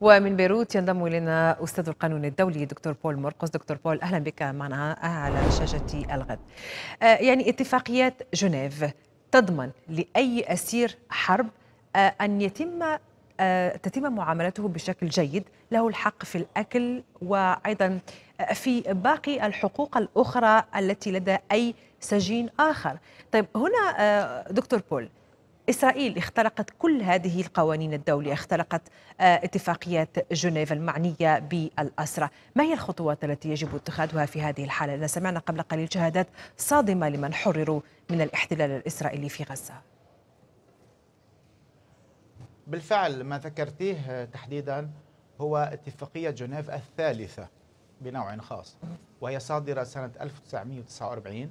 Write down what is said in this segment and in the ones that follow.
ومن بيروت ينضم الينا استاذ القانون الدولي دكتور بول مرقص دكتور بول اهلا بك معنا على شاشه الغد آه، يعني اتفاقيات جنيف تضمن لاي اسير حرب آه، ان يتم آه، تتم معاملته بشكل جيد له الحق في الأكل وأيضا في باقي الحقوق الأخرى التي لدى أي سجين آخر طيب هنا دكتور بول إسرائيل اخترقت كل هذه القوانين الدولية اخترقت آه، اتفاقيات جنيف المعنية بالأسرة ما هي الخطوات التي يجب اتخاذها في هذه الحالة لأن سمعنا قبل قليل شهادات صادمة لمن حرروا من الاحتلال الإسرائيلي في غزة بالفعل ما ذكرتيه تحديدا هو اتفاقية جنيف الثالثة بنوع خاص وهي صادرة سنة 1949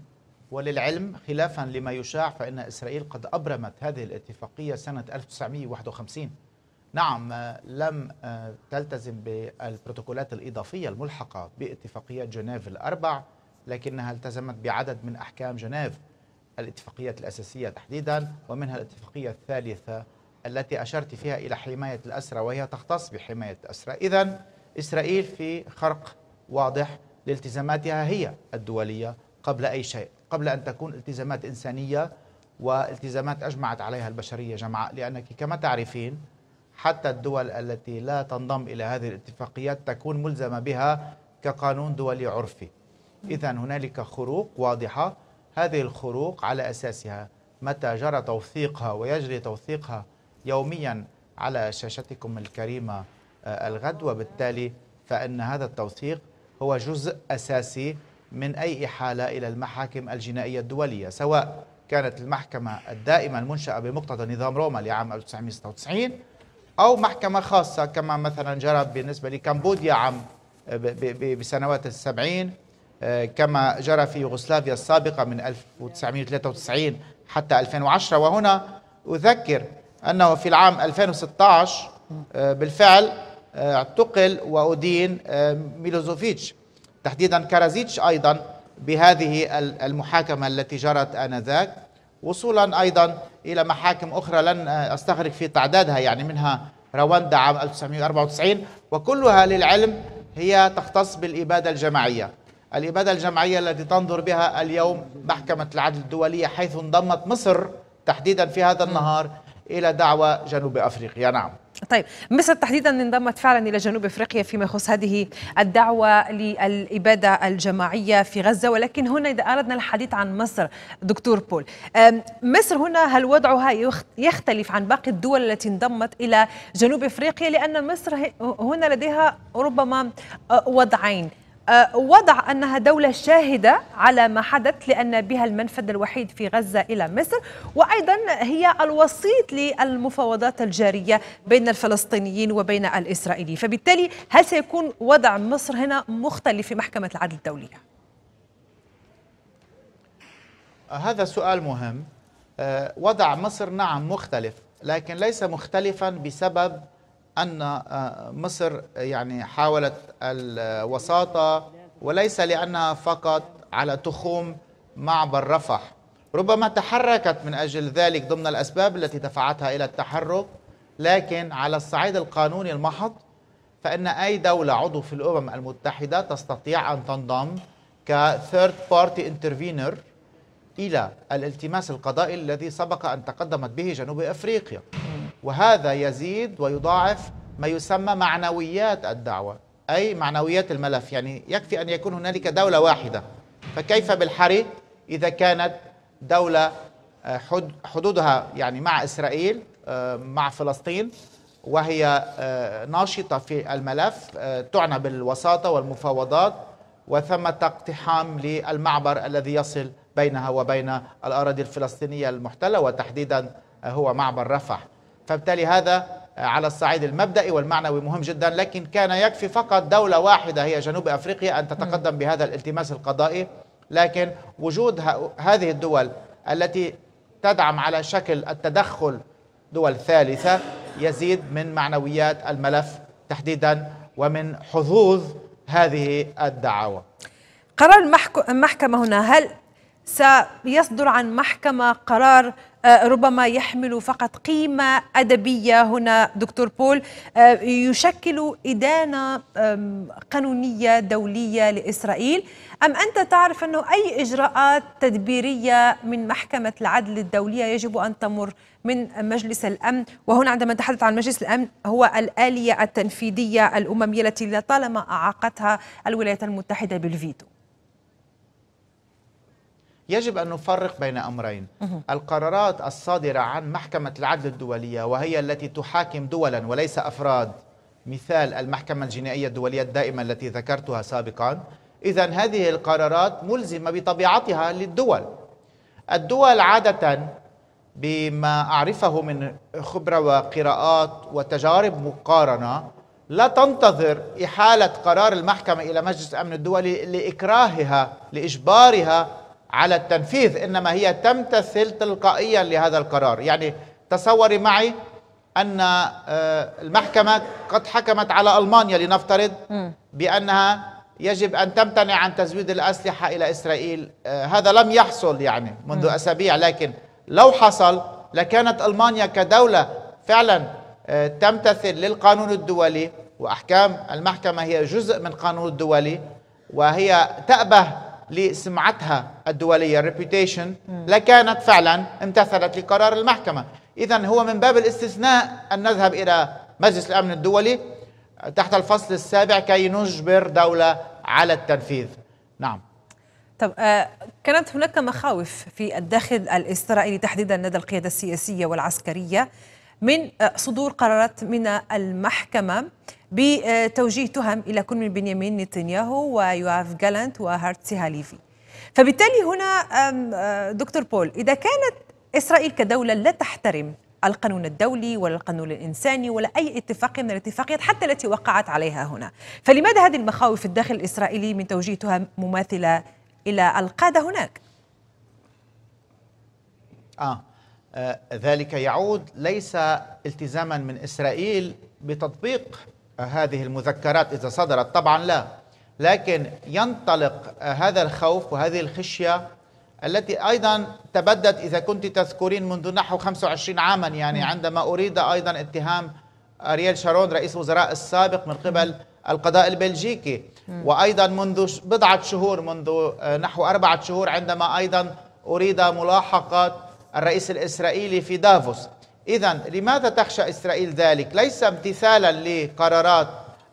وللعلم خلافا لما يشاع فإن إسرائيل قد أبرمت هذه الاتفاقية سنة 1951 نعم آه، لم آه، تلتزم بالبروتوكولات الإضافية الملحقة باتفاقيات جنيف الأربع لكنها التزمت بعدد من أحكام جنيف الاتفاقيات الأساسية تحديدا ومنها الاتفاقية الثالثة التي أشرت فيها إلى حماية الأسرى وهي تختص بحماية الأسرى إذا إسرائيل في خرق واضح لالتزاماتها هي الدولية قبل أي شيء قبل أن تكون التزامات إنسانية والتزامات أجمعت عليها البشرية جمعاء لأنك كما تعرفين حتى الدول التي لا تنضم إلى هذه الاتفاقيات تكون ملزمة بها كقانون دولي عرفي إذا هنالك خروق واضحة هذه الخروق على أساسها متى جرى توثيقها ويجري توثيقها يوميا على شاشتكم الكريمة آه، الغد وبالتالي فإن هذا التوثيق هو جزء أساسي من أي حالة إلى المحاكم الجنائية الدولية سواء كانت المحكمة الدائمة المنشأة بمقتضى نظام روما لعام 1996 أو محكمة خاصة كما مثلا جرى بالنسبة لكمبوديا عام بسنوات السبعين آه، كما جرى في يوغوسلافيا السابقة من 1993 حتى 2010 وهنا أذكر أنه في العام 2016 آه، بالفعل آه، اعتقل وأدين ميلوزوفيتش تحديدا كارازيتش أيضا بهذه المحاكمة التي جرت آنذاك وصولا أيضا إلى محاكم أخرى لن أستغرق في تعدادها يعني منها رواندا عام 1994 وكلها للعلم هي تختص بالإبادة الجماعية الإبادة الجماعية التي تنظر بها اليوم محكمة العدل الدولية حيث انضمت مصر تحديدا في هذا النهار إلى دعوة جنوب أفريقيا نعم طيب مصر تحديدا انضمت فعلا الى جنوب افريقيا فيما يخص هذه الدعوه للاباده الجماعيه في غزه ولكن هنا اذا اردنا الحديث عن مصر دكتور بول مصر هنا هل وضعها يختلف عن باقي الدول التي انضمت الى جنوب افريقيا لان مصر هنا لديها ربما وضعين آه، وضع أنها دولة شاهدة على ما حدث لأن بها المنفذ الوحيد في غزة إلى مصر وأيضا هي الوسيط للمفاوضات الجارية بين الفلسطينيين وبين الإسرائيليين فبالتالي هل سيكون وضع مصر هنا مختلف في محكمة العدل الدولية؟ آه، هذا سؤال مهم آه، وضع مصر نعم مختلف لكن ليس مختلفا بسبب أن آه، مصر يعني حاولت الوساطة وليس لأنها فقط على تخوم معبر رفح ربما تحركت من أجل ذلك ضمن الأسباب التي دفعتها إلى التحرك لكن على الصعيد القانوني المحض فإن أي دولة عضو في الأمم المتحدة تستطيع أن تنضم كثيرد بارتي انترفينر إلى الالتماس القضائي الذي سبق أن تقدمت به جنوب أفريقيا وهذا يزيد ويضاعف ما يسمى معنويات الدعوة أي معنويات الملف يعني يكفي أن يكون هنالك دولة واحدة فكيف بالحري إذا كانت دولة آه، حدودها يعني مع إسرائيل آه، مع فلسطين وهي آه، ناشطة في الملف تعنى بالوساطة والمفاوضات وثمة اقتحام للمعبر الذي يصل بينها وبين الأراضي الفلسطينية المحتلة وتحديدا هو معبر رفح فبالتالي هذا على الصعيد المبدئي والمعنوي مهم جدا لكن كان يكفي فقط دولة واحدة هي جنوب أفريقيا أن تتقدم بهذا الالتماس القضائي لكن وجود هذه الدول التي تدعم على شكل التدخل دول ثالثة يزيد من معنويات الملف تحديدا ومن حظوظ هذه الدعاوى قرار المحكمة هنا هل سيصدر عن محكمة قرار آه، ربما يحمل فقط قيمة أدبية هنا دكتور بول آه، يشكل إدانة قانونية دولية لإسرائيل أم أنت تعرف أنه أي إجراءات تدبيرية من محكمة العدل الدولية يجب أن تمر من مجلس الأمن وهنا عندما نتحدث عن مجلس الأمن هو الآلية التنفيذية الأممية التي لطالما أعاقتها الولايات المتحدة بالفيتو يجب أن نفرق بين أمرين القرارات الصادرة عن محكمة العدل الدولية وهي التي تحاكم دولا وليس أفراد مثال المحكمة الجنائية الدولية الدائمة التي ذكرتها سابقا إذا هذه القرارات ملزمة بطبيعتها للدول الدول عادة بما أعرفه من خبرة وقراءات وتجارب مقارنة لا تنتظر إحالة قرار المحكمة إلى مجلس الأمن الدولي لإكراهها لإجبارها على التنفيذ انما هي تمتثل تلقائيا لهذا القرار يعني تصوري معي ان آه، المحكمه قد حكمت على المانيا لنفترض بانها يجب ان تمتنع عن تزويد الاسلحه الى اسرائيل آه، هذا لم يحصل يعني منذ اسابيع لكن لو حصل لكانت المانيا كدوله فعلا آه، تمتثل للقانون الدولي واحكام المحكمه هي جزء من القانون الدولي وهي تأبه لسمعتها الدوليه ريبيوتيشن لكانت فعلا امتثلت لقرار المحكمه اذا هو من باب الاستثناء ان نذهب الى مجلس الامن الدولي تحت الفصل السابع كي نجبر دوله على التنفيذ نعم طب آه كانت هناك مخاوف في الداخل الإسرائيلي تحديدا لدى القيادة السياسية والعسكرية من آه، صدور قرارات من المحكمة بتوجيه تهم إلى كل من بنيامين نتنياهو ويواف جالانت وهارت سيهاليفي فبالتالي هنا آه، دكتور بول إذا كانت إسرائيل كدولة لا تحترم القانون الدولي ولا القانون الإنساني ولا أي اتفاق من الاتفاقيات حتى التي وقعت عليها هنا فلماذا هذه المخاوف في الداخل الإسرائيلي من توجيه تهم مماثلة إلى القادة هناك؟ آه آه، ذلك يعود ليس التزاما من اسرائيل بتطبيق هذه المذكرات اذا صدرت طبعا لا لكن ينطلق هذا الخوف وهذه الخشيه التي ايضا تبدت اذا كنت تذكرين منذ نحو 25 عاما يعني عندما اريد ايضا اتهام ارييل شارون رئيس وزراء السابق من قبل القضاء البلجيكي وايضا منذ بضعه شهور منذ آه، نحو اربعه شهور عندما ايضا اريد ملاحقه الرئيس الإسرائيلي في دافوس إذا لماذا تخشى إسرائيل ذلك ليس امتثالا لقرارات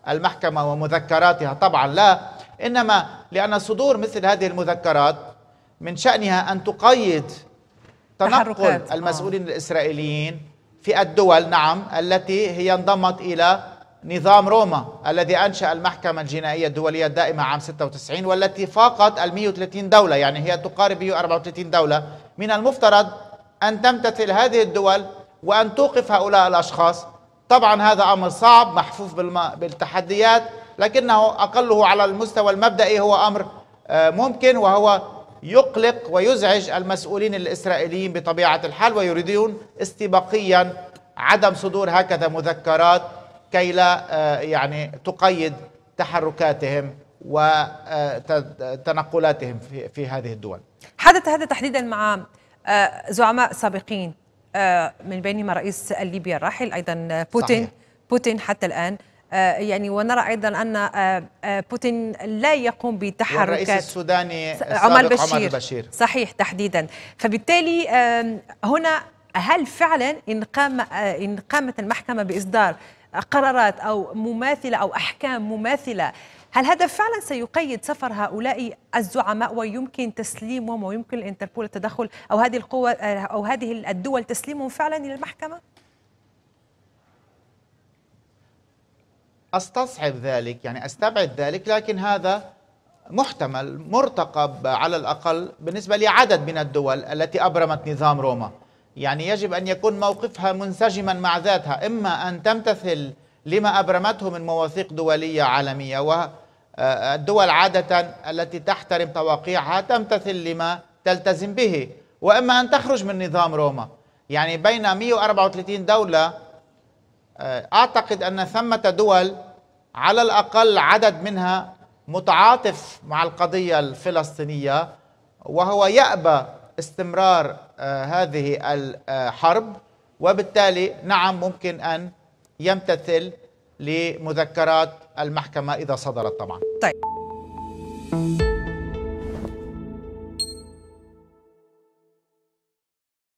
المحكمة ومذكراتها طبعا لا إنما لأن صدور مثل هذه المذكرات من شأنها أن تقيد تنقل المسؤولين الإسرائيليين في الدول نعم التي هي انضمت إلى نظام روما الذي أنشأ المحكمة الجنائية الدولية الدائمة عام 96 والتي فاقت ال 130 دولة يعني هي تقارب 134 دولة من المفترض أن تمتثل هذه الدول وأن توقف هؤلاء الأشخاص طبعا هذا أمر صعب محفوف بالتحديات لكنه أقله على المستوى المبدئي هو أمر آه، ممكن وهو يقلق ويزعج المسؤولين الإسرائيليين بطبيعة الحال ويريدون استباقيا عدم صدور هكذا مذكرات كي لا آه، يعني تقيد تحركاتهم وتنقلاتهم في هذه الدول حدث هذا تحديدا مع آه، زعماء سابقين آه، من بينهم رئيس ليبيا الراحل ايضا بوتين صحيح. بوتين حتى الان آه، يعني ونرى ايضا ان بوتين لا يقوم بتحركات الرئيس السوداني عمر بشير, بشير صحيح تحديدا فبالتالي هنا هل فعلا ان قام ان قامت المحكمه باصدار قرارات او مماثله او احكام مماثله هل هذا فعلا سيقيد سفر هؤلاء الزعماء ويمكن تسليمهم ويمكن الانتربول التدخل او هذه القوى او هذه الدول تسليمهم فعلا الى المحكمه؟ استصعب ذلك يعني استبعد ذلك لكن هذا محتمل مرتقب على الاقل بالنسبه لعدد من الدول التي ابرمت نظام روما يعني يجب ان يكون موقفها منسجما مع ذاتها اما ان تمتثل لما أبرمته من مواثيق دولية عالمية والدول آه، عادة التي تحترم تواقيعها تمتثل لما تلتزم به وإما أن تخرج من نظام روما يعني بين 134 دولة آه، أعتقد أن ثمة دول على الأقل عدد منها متعاطف مع القضية الفلسطينية وهو يأبى استمرار آه، هذه الحرب وبالتالي نعم ممكن أن يمتثل لمذكرات المحكمة إذا صدرت طبعا طيب